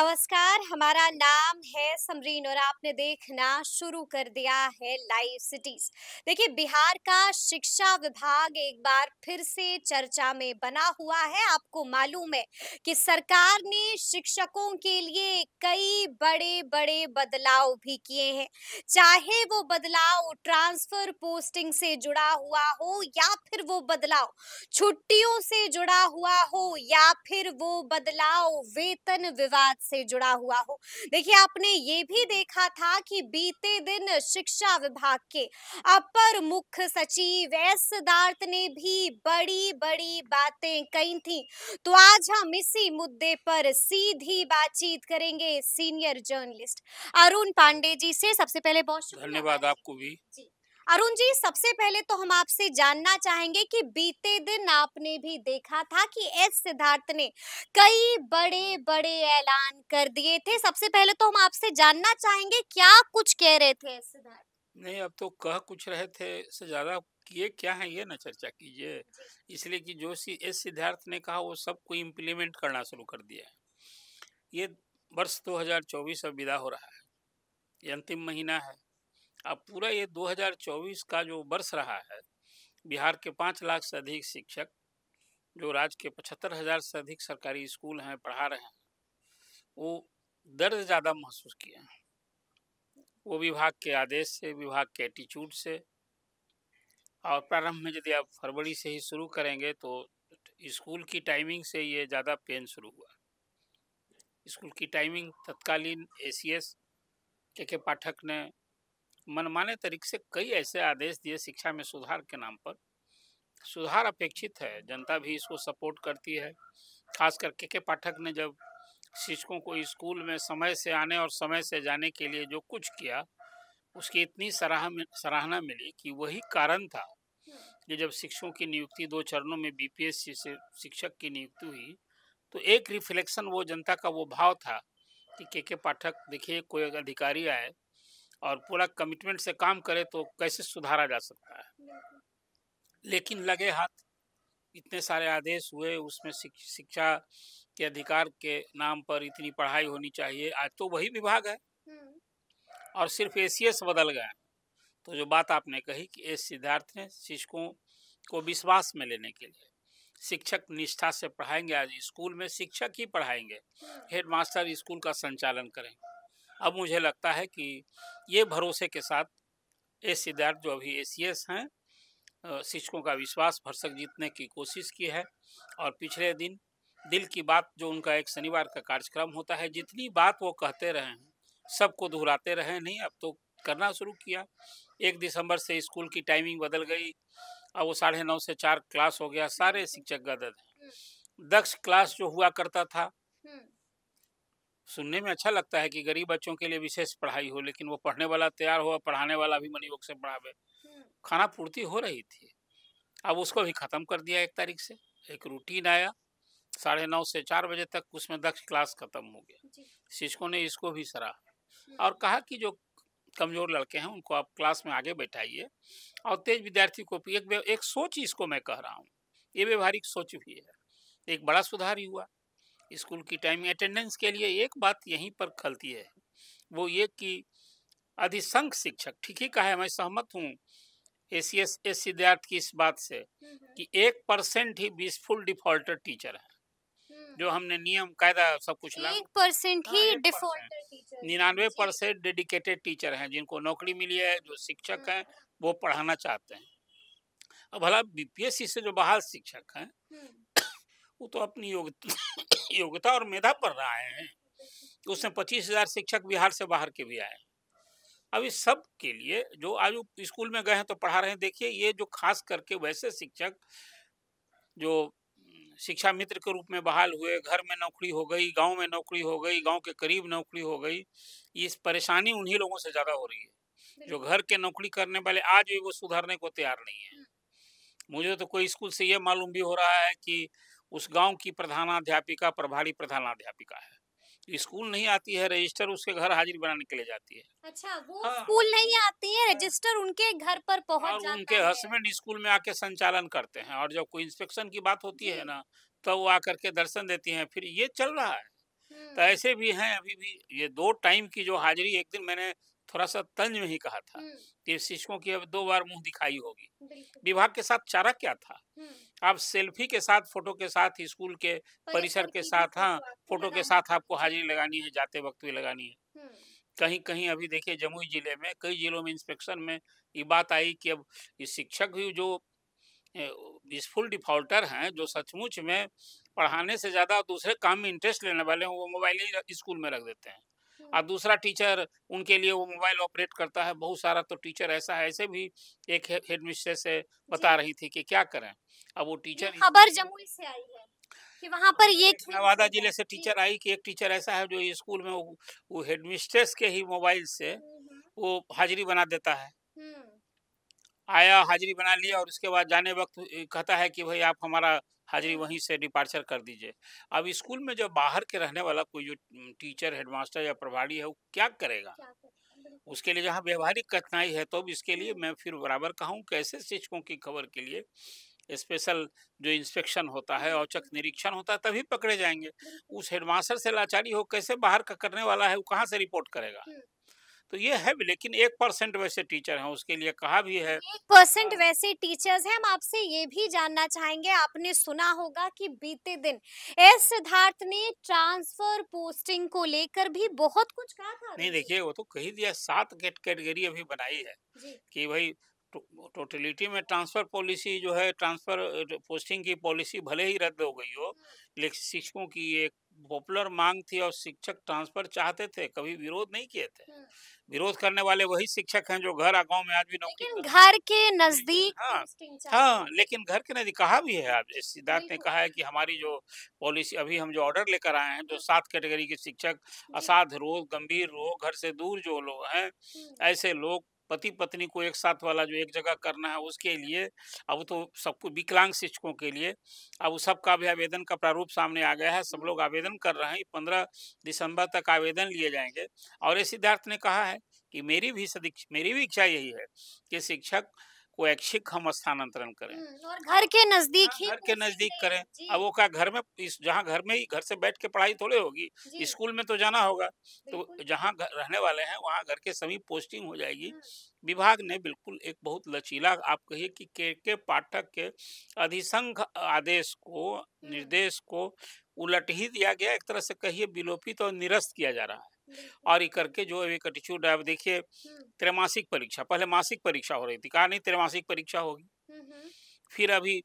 नमस्कार हमारा नाम है समरीन और आपने देखना शुरू कर दिया है लाइव सिटीज देखिए बिहार का शिक्षा विभाग एक बार फिर से चर्चा में बना हुआ है आपको मालूम है कि सरकार ने शिक्षकों के लिए कई बड़े बड़े बदलाव भी किए हैं चाहे वो बदलाव ट्रांसफर पोस्टिंग से जुड़ा हुआ हो या फिर वो बदलाव छुट्टियों से जुड़ा हुआ हो या फिर वो बदलाव वेतन विवाद से जुड़ा हुआ हो देखिए आपने ये भी देखा था कि बीते दिन शिक्षा विभाग के अपर मुख्य सचिव एस सिद्धार्थ ने भी बड़ी बड़ी बातें कही थी तो आज हम इसी मुद्दे पर सीधी बातचीत करेंगे सीनियर जर्नलिस्ट अरुण पांडे जी से सबसे पहले बहुत धन्यवाद आपको भी जी अरुण जी सबसे पहले तो हम आपसे जानना चाहेंगे कि बीते दिन आपने भी देखा था कि एस सिद्धार्थ ने कई बड़े बड़े ऐलान कर दिए थे सबसे पहले तो हम आपसे जानना चाहेंगे क्या कुछ कह रहे थे एस सिद्धार्थ नहीं अब तो कह कुछ रहे थे से ज्यादा ये क्या है ये ना चर्चा कीजिए इसलिए कि जो सी एस सिद्धार्थ ने कहा वो सबको इम्प्लीमेंट करना शुरू कर दिया है ये वर्ष दो अब विदा हो रहा है ये अंतिम महीना है अब पूरा ये 2024 का जो वर्ष रहा है बिहार के पाँच लाख से अधिक शिक्षक जो राज्य के पचहत्तर हज़ार से अधिक सरकारी स्कूल हैं पढ़ा रहे हैं वो दर्द ज़्यादा महसूस किए हैं वो विभाग के आदेश से विभाग के एटीट्यूड से और प्रारंभ में यदि आप फरवरी से ही शुरू करेंगे तो स्कूल की टाइमिंग से ये ज़्यादा पेन शुरू हुआ स्कूल की टाइमिंग तत्कालीन ए के के पाठक ने मनमाने तरीके से कई ऐसे आदेश दिए शिक्षा में सुधार के नाम पर सुधार अपेक्षित है जनता भी इसको सपोर्ट करती है खासकर के के पाठक ने जब शिक्षकों को स्कूल में समय से आने और समय से जाने के लिए जो कुछ किया उसकी इतनी सराह सराहना मिली कि वही कारण था कि जब शिक्षकों की नियुक्ति दो चरणों में बी से शिक्षक की नियुक्ति हुई तो एक रिफ्लेक्शन वो जनता का वो भाव था कि के के पाठक देखिए कोई अधिकारी आए और पूरा कमिटमेंट से काम करे तो कैसे सुधारा जा सकता है लेकिन लगे हाथ इतने सारे आदेश हुए उसमें शिक्षा के अधिकार के नाम पर इतनी पढ़ाई होनी चाहिए आज तो वही विभाग है हम्म। और सिर्फ ए बदल गया तो जो बात आपने कही कि एस सिद्धार्थ ने शिक्षकों को विश्वास में लेने के लिए शिक्षक निष्ठा से पढ़ाएंगे आज स्कूल में शिक्षक ही पढ़ाएंगे हम्म। हेड मास्टर स्कूल का संचालन करेंगे अब मुझे लगता है कि ये भरोसे के साथ ए सिद्धार्थ जो अभी ए हैं शिक्षकों का विश्वास भरसक जीतने की कोशिश की है और पिछले दिन दिल की बात जो उनका एक शनिवार का कार्यक्रम होता है जितनी बात वो कहते रहे हैं सबको दोहराते रहे नहीं अब तो करना शुरू किया एक दिसंबर से स्कूल की टाइमिंग बदल गई अब वो साढ़े नौ से चार क्लास हो गया सारे शिक्षक गदद हैं दक्ष क्लास जो हुआ करता था सुनने में अच्छा लगता है कि गरीब बच्चों के लिए विशेष पढ़ाई हो लेकिन वो पढ़ने वाला तैयार हो पढ़ाने वाला भी मनी से पढ़ावे खाना पूर्ति हो रही थी अब उसको भी ख़त्म कर दिया एक तारीख से एक रूटीन आया साढ़े नौ से चार बजे तक उसमें दक्ष क्लास खत्म हो गया शिक्षकों ने इसको भी सराहा हम्म। और कहा कि जो कमज़ोर लड़के हैं उनको आप क्लास में आगे बैठाइए और तेज विद्यार्थी को एक एक सोच ही इसको मैं कह रहा हूँ ये व्यवहारिक सोच भी है एक बड़ा सुधार ही हुआ स्कूल की टाइमिंग अटेंडेंस के लिए एक बात यहीं पर खलती है वो ये कि अधिसंख शिक्षक ठीक ही कहा है मैं सहमत हूँ ए सी एस एस विद्यार्थी की इस बात से हम्म, हम्म। कि एक परसेंट ही बीसफुल डिफॉल्टर टीचर है हम्म। जो हमने नियम कायदा सब कुछ हाँ, एक परसेंट ही डिफॉल्टर निन्यानवे परसेंट डेडिकेटेड टीचर हैं जिनको नौकरी मिली है जो शिक्षक हैं वो पढ़ाना चाहते हैं अब भला बीपीएससी से जो बहाल शिक्षक हैं वो तो अपनी योग्यता और मेधा पर रहा है उसमें पच्चीस हजार शिक्षक बिहार से बाहर के भी आए अब इस सब के लिए जो आज स्कूल में गए हैं तो पढ़ा रहे हैं देखिए ये जो खास करके वैसे शिक्षक जो शिक्षा मित्र के रूप में बहाल हुए घर में नौकरी हो गई गांव में नौकरी हो गई गांव के करीब नौकरी हो गई इस परेशानी उन्हीं लोगों से ज़्यादा हो रही है जो घर के नौकरी करने वाले आज भी वो सुधारने को तैयार नहीं है मुझे तो कोई स्कूल से ये मालूम भी हो रहा है कि उस गांव की प्रधानाध्यापिका प्रभारी प्रधानाध्यापिका है स्कूल नहीं आती है रजिस्टर उसके घर हाजिरी बनाने के लिए जाती है अच्छा वो हाँ। स्कूल नहीं आती है रजिस्टर उनके घर पर पहुंच जाता उनके हस्बैंड स्कूल में आके संचालन करते हैं और जब कोई इंस्पेक्शन की बात होती है हम्म। ना तो वो आकर के दर्शन देती हैं फिर ये चल रहा है तो हम्म। ऐसे भी हैं अभी भी ये दो टाइम की जो हाजिरी एक दिन मैंने थोड़ा सा तंज में ही कहा था हम्म। कि शिक्षकों की अब दो बार मुंह दिखाई होगी विभाग के साथ चारा क्या था आप सेल्फी के साथ फोटो के साथ स्कूल के परिसर के साथ हाँ फोटो के साथ आपको हाजिरी लगानी है जाते वक्त भी लगानी है कहीं कहीं अभी देखिए जमुई जिले में कई जिलों में इंस्पेक्शन में ये बात आई कि अब ये शिक्षक भी जो फुल डिफॉल्टर हैं जो सचमुच में पढ़ाने से ज़्यादा दूसरे काम में इंटरेस्ट लेने वाले हैं वो मोबाइल ही स्कूल में रख देते हैं और दूसरा टीचर उनके लिए वो मोबाइल ऑपरेट करता है बहुत सारा तो टीचर ऐसा है ऐसे भी एक हेड मिस्ट्रेस बता रही थी कि क्या करें अब वो टीचर खबर जमुई से आई है कि वहाँ पर ये नवादा जिले से टीचर आई कि एक टीचर ऐसा है जो स्कूल में वो, वो हेडमिस्ट्रेस के ही मोबाइल से हम्म, हम्म। वो हाजिरी बना देता है आया हाजिरी बना लिया और उसके बाद जाने वक्त कहता है कि भाई आप हमारा हाजिरी वहीं से डिपार्चर कर दीजिए अब स्कूल में जो बाहर के रहने वाला कोई जो टीचर हेडमास्टर या प्रभारी है वो क्या करेगा उसके लिए जहाँ व्यवहारिक कठिनाई है तो इसके लिए मैं फिर बराबर कहूँ कि ऐसे शिक्षकों की खबर के लिए स्पेशल जो इंस्पेक्शन होता है औचक निरीक्षण होता है तभी पकड़े जाएंगे उस हेडमास्टर से लाचारी हो कैसे बाहर का करने वाला है वो कहाँ से रिपोर्ट करेगा हम्म। तो ये है भी लेकिन एक परसेंट वैसे टीचर हैं उसके लिए कहा भी है एक परसेंट हाँ। वैसे टीचर्स हैं हम आपसे ये भी जानना चाहेंगे आपने सुना होगा कि बीते दिन एस सिद्धार्थ ने ट्रांसफर पोस्टिंग को लेकर भी बहुत कुछ कहा था नहीं देखिए वो तो कही दिया सात कैटेगरी अभी बनाई है की भाई टोटलिटी में ट्रांसफ़र पॉलिसी जो है ट्रांसफ़र पोस्टिंग की पॉलिसी भले ही रद्द हो गई हो हाँ। लेकिन शिक्षकों की एक पॉपुलर मांग थी और शिक्षक ट्रांसफर चाहते थे कभी विरोध नहीं किए थे हाँ। विरोध करने वाले वही शिक्षक हैं जो घर गांव में आज भी नौकरी घर के नजदीक हाँ, हाँ लेकिन घर के नजदीक कहा भी है आज सिद्धार्थ ने कहा है कि हमारी जो पॉलिसी अभी हम जो ऑर्डर लेकर आए हैं जो हाँ। सात कैटेगरी के शिक्षक असाध रोग गंभीर रोग घर से दूर जो लोग हैं हाँ। ऐसे लोग पति पत्नी को एक साथ वाला जो एक जगह करना है उसके लिए अब तो सबको विकलांग शिक्षकों के लिए अब उस सबका भी आवेदन का प्रारूप सामने आ गया है सब लोग आवेदन कर रहे हैं पंद्रह दिसंबर तक आवेदन लिए जाएंगे और ये सिद्धार्थ ने कहा है कि मेरी भी सदीक्ष मेरी भी इच्छा यही है कि शिक्षक वो ऐच्छिक हम स्थानांतरण करें और घर के नजदीक हाँ, ही घर के नजदीक करें अब वो क्या घर में इस जहाँ घर में ही घर से बैठ के पढ़ाई थोड़े होगी स्कूल में तो जाना होगा तो जहाँ रहने वाले हैं वहाँ घर के सभी पोस्टिंग हो जाएगी विभाग ने बिल्कुल एक बहुत लचीला आप कहिए कि के के पाठक के अधिसंघ आदेश को निर्देश को उलट ही दिया गया एक तरह से कहिए विलोपित और निरस्त किया जा रहा है और ये करके जो अभी कटिच्यूड है देखिए त्रैमासिक परीक्षा पहले मासिक परीक्षा हो रही थी कहा नहीं त्रैमासिक परीक्षा होगी फिर अभी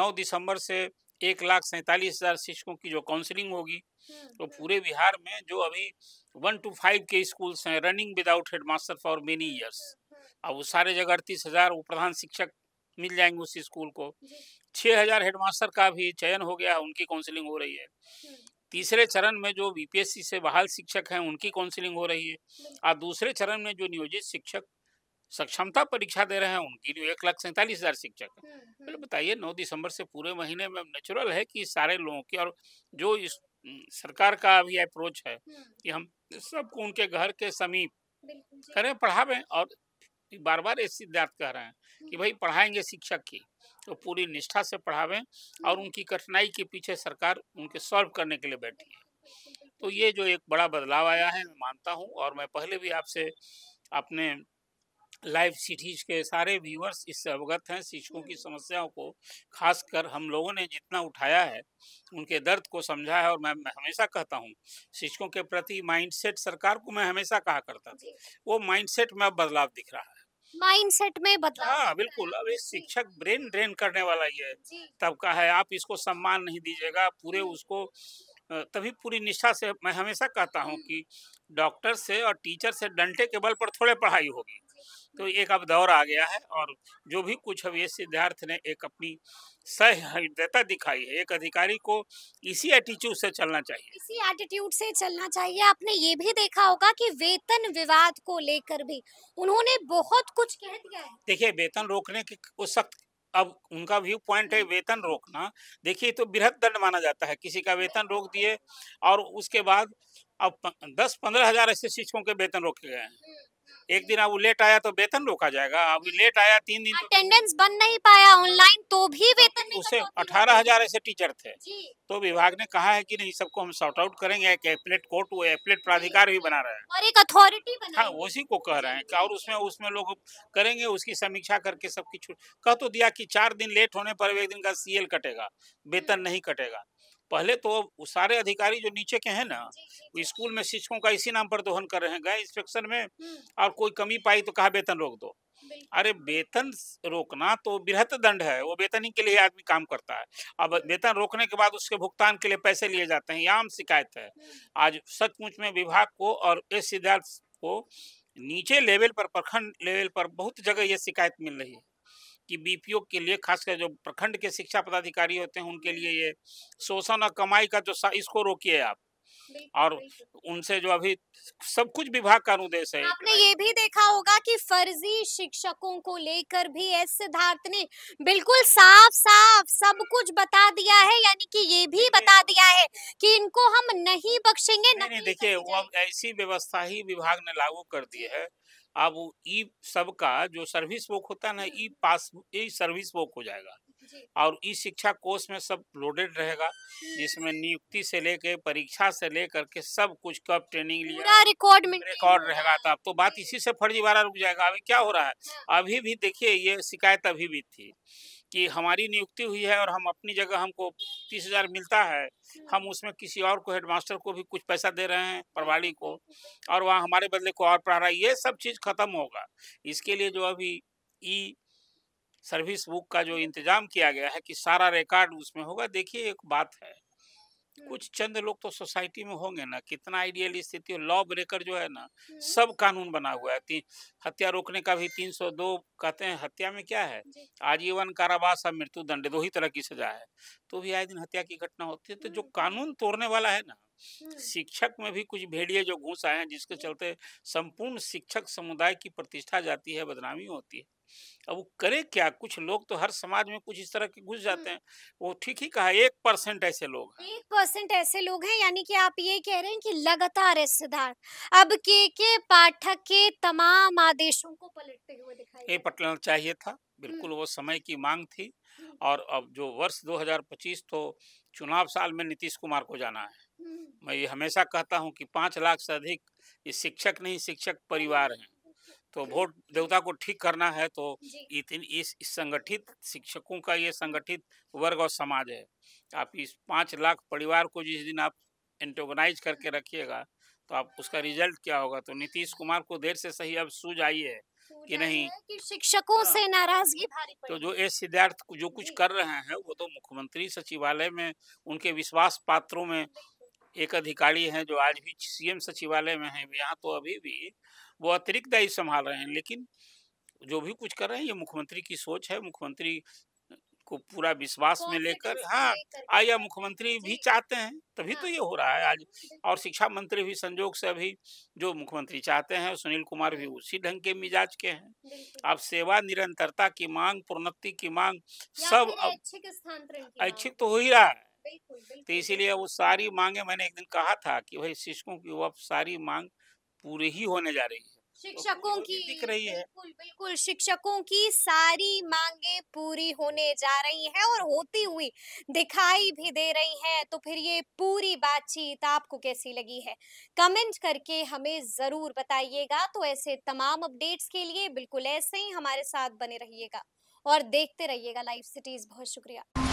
नौ दिसंबर से एक लाख सैंतालीस हजार शिक्षकों की जो काउंसलिंग होगी तो पूरे बिहार में जो अभी वन टू फाइव के स्कूल्स हैं running without headmaster for many years अब वो सारे जगह अड़तीस हजार वो प्रधान शिक्षक मिल जाएंगे उस स्कूल को छः हजार हेडमास्टर का भी चयन हो गया उनकी काउंसलिंग हो रही है तीसरे चरण में जो बीपीएससी से बहाल शिक्षक हैं उनकी काउंसिलिंग हो रही है और दूसरे चरण में जो नियोजित शिक्षक सक्षमता परीक्षा दे रहे हैं उनकी जो एक लाख सैंतालीस हजार शिक्षक है चलो हम्म, हम्म। बताइए नौ दिसंबर से पूरे महीने में नेचुरल है कि सारे लोगों की और जो इस सरकार का अभी अप्रोच है हम्म। कि हम सबको उनके घर के समीप करें पढ़ावें और बार बार ऐसी कह रहे हैं कि भाई पढ़ाएंगे शिक्षक की तो पूरी निष्ठा से पढ़ावें और उनकी कठिनाई के पीछे सरकार उनके सॉल्व करने के लिए बैठी है तो ये जो एक बड़ा बदलाव आया है मैं मानता हूँ और मैं पहले भी आपसे अपने लाइव सिटीज के सारे व्यूअर्स इससे अवगत हैं शिक्षकों की समस्याओं को खासकर हम लोगों ने जितना उठाया है उनके दर्द को समझा है और मैं हमेशा कहता हूँ शिक्षकों के प्रति माइंडसेट सरकार को मैं हमेशा कहा करता था वो माइंडसेट में अब बदलाव दिख रहा है माइंडसेट में बदलाव हाँ बिल्कुल अब ये शिक्षक ब्रेन ड्रेन करने वाला ही है तब का है आप इसको सम्मान नहीं दीजिएगा पूरे उसको तभी पूरी निष्ठा से मैं हमेशा कहता हूँ कि डॉक्टर से और टीचर से डंटे के बल पर थोड़े पढ़ाई होगी तो एक अब दौर आ गया है और जो भी कुछ अब ये सिद्धार्थ ने एक अपनी सहृदयता दिखाई है एक अधिकारी को इसी एटीट्यूड से चलना चाहिए इसी एटीट्यूड से चलना चाहिए आपने ये भी देखा होगा कि वेतन विवाद को लेकर भी उन्होंने बहुत कुछ कह दिया है देखिए वेतन रोकने के उस सख्त अब उनका व्यू पॉइंट है हम्म। वेतन रोकना देखिए तो बृहद दंड माना जाता है किसी का वेतन रोक दिए और उसके बाद अब दस पंद्रह हजार ऐसे शिक्षकों के वेतन रोके गए हैं हम्म। एक दिन अब लेट आया तो वेतन रोका जाएगा अब लेट आया तीन दिन अटेंडेंस तो... बन नहीं पाया ऑनलाइन तो भी तो वेतन उसे अठारह हजार ऐसे टीचर थे तो विभाग ने कहा है कि नहीं सबको हम सॉर्ट आउट करेंगे एक एप्लेट कोर्ट वो एप्लेट प्राधिकार भी बना रहे हैं और एक अथॉरिटी हाँ उसी को कह रहे हैं और उसमें उसमें लोग करेंगे उसकी समीक्षा करके सबकी छूट कह तो दिया की चार दिन लेट होने पर एक दिन का सीएल कटेगा वेतन हम्म। नहीं कटेगा पहले तो वो सारे अधिकारी जो नीचे के हैं ना स्कूल में शिक्षकों का इसी नाम पर दोहन कर रहे हैं गए इंस्पेक्शन में और कोई कमी पाई तो कहा वेतन रोक दो अरे वेतन रोकना तो बृहत दंड है वो वेतन ही के लिए आदमी काम करता है अब वेतन रोकने के बाद उसके भुगतान के लिए पैसे लिए जाते हैं ये आम शिकायत है आज सचमुच में विभाग को और एस को नीचे लेवल पर प्रखंड लेवल पर बहुत जगह ये शिकायत मिल रही है कि बीपीओ के लिए खासकर जो प्रखंड के शिक्षा पदाधिकारी होते हैं उनके लिए ये शोषण और कमाई का जो इसको रोकिए आप और उनसे जो अभी सब कुछ विभाग का अनुदेश है आपने ये भी देखा होगा कि फर्जी शिक्षकों को लेकर भी एस सिद्धार्थ ने बिल्कुल साफ साफ सब कुछ बता दिया है यानी कि ये भी बता दिया है कि इनको हम नहीं बख्शेंगे नहीं, नहीं, नहीं देखिए ऐसी व्यवस्था ही विभाग ने लागू कर दी है अब ई सबका जो सर्विस बुक होता है ना हाँ। ई पास ई सर्विस बुक हो जाएगा और ई शिक्षा कोर्स में सब लोडेड रहेगा जिसमें हम्म। नियुक्ति से लेके परीक्षा से लेकर के सब कुछ कब ट्रेनिंग लिया रिकॉर्ड में रिकॉर्ड रहेगा तो अब तो बात इसी से फर्जीवाड़ा रुक जाएगा अभी क्या हो रहा है हाँ। अभी भी देखिए ये शिकायत अभी भी थी कि हमारी नियुक्ति हुई है और हम अपनी जगह हमको तीस हज़ार मिलता है हम उसमें किसी और को हेडमास्टर को भी कुछ पैसा दे रहे हैं प्रभारी को और वहाँ हमारे बदले को और पढ़ा रहा है ये सब चीज़ खत्म होगा इसके लिए जो अभी ई सर्विस बुक का जो इंतज़ाम किया गया है कि सारा रिकॉर्ड उसमें होगा देखिए एक बात है कुछ चंद लोग तो सोसाइटी में होंगे ना कितना आइडियल स्थिति लॉ ब्रेकर जो है ना सब कानून बना हुआ है हत्या रोकने का भी तीन सौ दो कहते हैं हत्या में क्या है आजीवन कारावास और मृत्यु दंड दो ही तरह की सजा है तो भी आए दिन हत्या की घटना होती है तो जो कानून तोड़ने वाला है ना शिक्षक में भी कुछ भेड़िए जो घुस आए हैं जिसके चलते संपूर्ण शिक्षक समुदाय की प्रतिष्ठा जाती है बदनामी होती है अब वो करे क्या कुछ लोग तो हर समाज में कुछ इस तरह के घुस जाते हम्म। हैं वो ठीक ही कहा एक परसेंट ऐसे लोग एक परसेंट ऐसे लोग हैं यानी कि आप ये कह रहे हैं कि लगातार है सिद्धार्थ अब के के पाठक के तमाम आदेशों को पलटते हुए दिखाई ये पटना चाहिए था बिल्कुल हम्म। वो समय की मांग थी हम्म। और अब जो वर्ष 2025 तो चुनाव साल में नीतीश कुमार को जाना है मैं ये हमेशा कहता हूँ कि पाँच लाख से अधिक ये शिक्षक नहीं शिक्षक परिवार हैं तो वोट देवता को ठीक करना है तो इतनी इस, इस संगठित शिक्षकों का ये संगठित वर्ग और समाज है आप इस पाँच लाख परिवार को जिस दिन आप एंटोगनाइज करके रखिएगा तो आप उसका रिजल्ट क्या होगा तो नीतीश कुमार को देर से सही अब सूझ आई है कि नहीं कि शिक्षकों आ, हाँ। से नाराजगी भारी तो जो एस सिद्धार्थ जो कुछ कर रहे हैं वो तो मुख्यमंत्री सचिवालय में उनके विश्वास पात्रों में एक अधिकारी हैं जो आज भी सीएम सचिवालय में हैं यहाँ तो अभी भी वो अतिरिक्त दायित्व संभाल रहे हैं लेकिन जो भी कुछ कर रहे हैं ये मुख्यमंत्री की सोच है मुख्यमंत्री को पूरा विश्वास में लेकर हाँ आया मुख्यमंत्री भी चाहते हैं तभी तो हाँ। तो ये हो रहा है आज और शिक्षा मंत्री भी संजोग से अभी जो मुख्यमंत्री चाहते हैं सुनील कुमार भी उसी ढंग के मिजाज के हैं अब सेवा निरंतरता की मांग प्रोन्नति की मांग सब अब ऐच्छिक तो हो ही रहा है तो इसीलिए वो सारी मांगे मैंने एक दिन कहा था कि भाई शिक्षकों की वो सारी मांग पूरी ही होने जा रही है शिक्षकों की दिख रही है बिल्कुल बिल्कुल शिक्षकों की सारी मांगे पूरी होने जा रही हैं और होती हुई दिखाई भी दे रही हैं तो फिर ये पूरी बातचीत आपको कैसी लगी है कमेंट करके हमें जरूर बताइएगा तो ऐसे तमाम अपडेट्स के लिए बिल्कुल ऐसे ही हमारे साथ बने रहिएगा और देखते रहिएगा लाइव सिटीज बहुत शुक्रिया